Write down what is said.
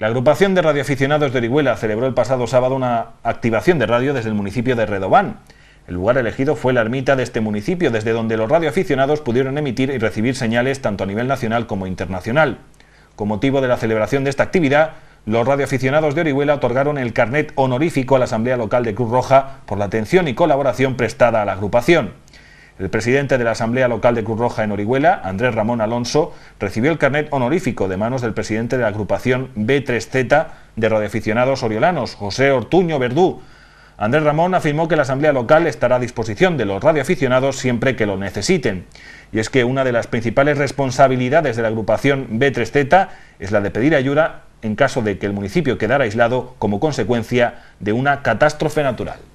La agrupación de radioaficionados de Orihuela celebró el pasado sábado una activación de radio desde el municipio de Redobán. El lugar elegido fue la ermita de este municipio, desde donde los radioaficionados pudieron emitir y recibir señales tanto a nivel nacional como internacional. Con motivo de la celebración de esta actividad, los radioaficionados de Orihuela otorgaron el carnet honorífico a la Asamblea Local de Cruz Roja por la atención y colaboración prestada a la agrupación. El presidente de la Asamblea Local de Cruz Roja en Orihuela, Andrés Ramón Alonso, recibió el carnet honorífico de manos del presidente de la agrupación B3Z de radioaficionados oriolanos, José Ortuño Verdú. Andrés Ramón afirmó que la Asamblea Local estará a disposición de los radioaficionados siempre que lo necesiten. Y es que una de las principales responsabilidades de la agrupación B3Z es la de pedir ayuda en caso de que el municipio quedara aislado como consecuencia de una catástrofe natural.